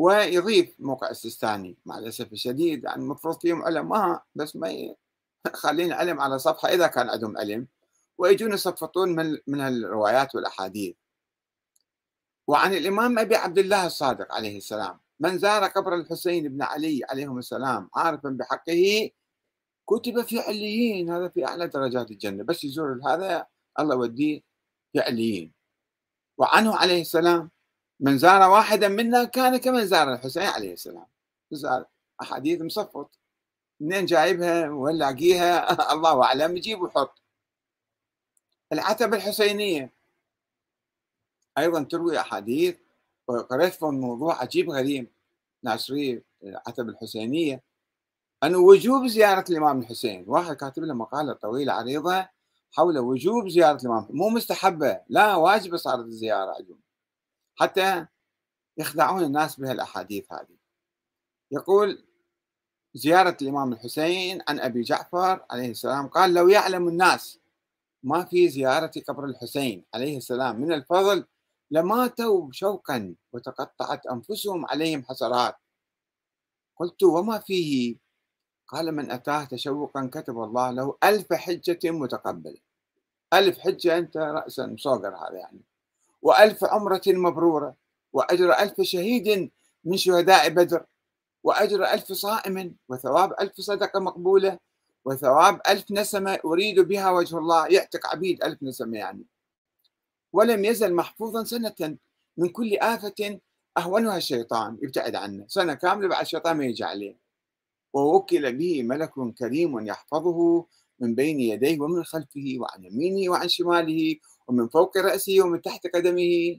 ويضيف موقع السيستاني مع الأسف الشديد يعني المفروض فيهم علم ما بس ما خلينا علم على صفحة إذا كان عندهم علم ويجون يصفطون من, من الروايات والأحاديث وعن الإمام أبي عبد الله الصادق عليه السلام من زار قبر الحسين بن علي عليهم السلام عارفا بحقه كتب في عليين هذا في أعلى درجات الجنة بس يزور هذا الله يوديه في عليين وعنه عليه السلام من زار واحدا منا كان كمن زار الحسين عليه السلام زار احاديث مصفط منين جايبها وين لاقيها الله اعلم يجيب ويحط العتبه الحسينيه ايضا تروي احاديث وقريت في موضوع عجيب غريب ناصرية العتبة الحسينية أن وجوب زيارة الإمام الحسين واحد كاتب له مقالة طويلة عريضة حول وجوب زيارة الإمام مو مستحبة لا واجبة صارت الزيارة عندهم حتى يخدعون الناس بهالأحاديث هذه يقول زيارة الإمام الحسين عن أبي جعفر عليه السلام قال لو يعلم الناس ما في زيارة قبر الحسين عليه السلام من الفضل لماتوا شوقا وتقطعت أنفسهم عليهم حسرات قلت وما فيه قال من أتاه تشوقا كتب الله له ألف حجة متقبلة ألف حجة أنت رأسا مصغر هذا يعني وألف عمرة مبرورة وأجر ألف شهيد من شهداء بدر وأجر ألف صائم وثواب ألف صدقة مقبولة وثواب ألف نسمة أريد بها وجه الله يعتق عبيد ألف نسمة يعني ولم يزل محفوظا سنة من كل آفة أهونها الشيطان يبتعد عنه سنة كاملة بعد الشيطان ما يجي عليه ووكل به ملك كريم يحفظه من بين يديه ومن خلفه وعن يمينه وعن شماله ومن فوق رأسه ومن تحت قدمه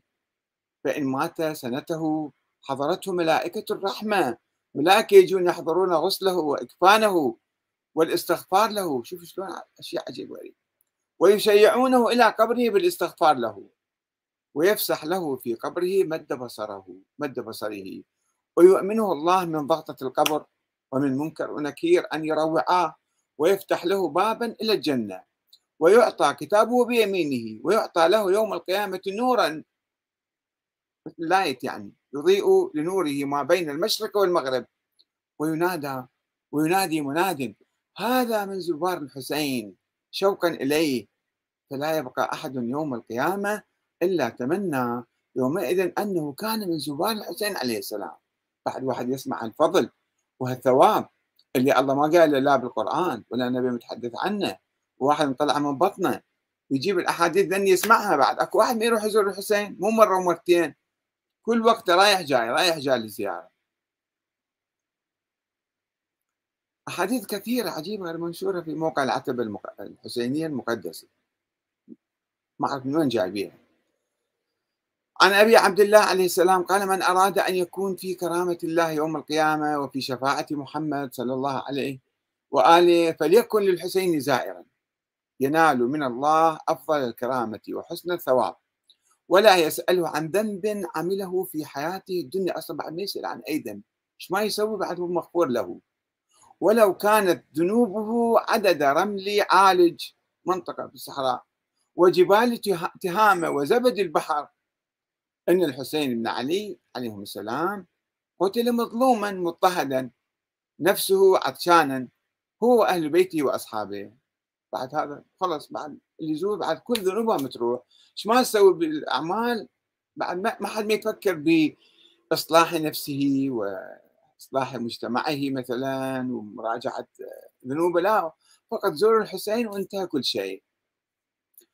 فإن مات سنته حضرته ملائكة الرحمة ملائكة يجون يحضرون غسله وإكفانه والاستغفار له شوفوا شلون أشياء عجيبة ويشيعونه إلى قبره بالاستغفار له ويفسح له في قبره مد بصره مد بصره ويؤمنه الله من ضغطة القبر ومن منكر ونكير أن يروعاه ويفتح له بابا إلى الجنة ويعطى كتابه بيمينه ويعطى له يوم القيامة نورا مثل لايت يعني يضيء لنوره ما بين المشرق والمغرب وينادى وينادي مناد هذا من زوار الحسين شوقا إليه فلا يبقى أحد يوم القيامة إلا تمنى يومئذ أنه كان من زوار الحسين عليه السلام بعد واحد يسمع الفضل وهالثواب اللي الله ما قال لا بالقرآن ولا النبي متحدث عنه وواحد مطلع من بطنه ويجيب الاحاديث لن يسمعها بعد اكو واحد ما يروح يزور الحسين مو مره ومرتين كل وقت رايح جاي رايح جاي للزياره احاديث كثيره عجيبه منشوره في موقع العتبه الحسينيه المقدسه ما اعرف من وين جايبيها عن ابي عبد الله عليه السلام قال من اراد ان يكون في كرامه الله يوم القيامه وفي شفاعه محمد صلى الله عليه واله فليكن للحسين زائرا ينال من الله أفضل الكرامة وحسن الثواب ولا يسأله عن ذنب عمله في حياته الدنيا أصلا بعد ما يسأل عن أي ذنب إيش ما يسوي بعد هو مغفور له ولو كانت ذنوبه عدد رمل عالج منطقة في الصحراء وجبال تهامة وزبد البحر أن الحسين بن علي عليه السلام قتل مظلوما مضطهدا نفسه عطشانا هو أهل بيته وأصحابه بعد هذا خلص بعد اللي يزور بعد كل ذنوبها متروح ايش ما تسوي بالاعمال بعد ما حد ما يفكر باصلاح نفسه واصلاح مجتمعه مثلا ومراجعه ذنوبه لا فقط زور الحسين وانتهى كل شيء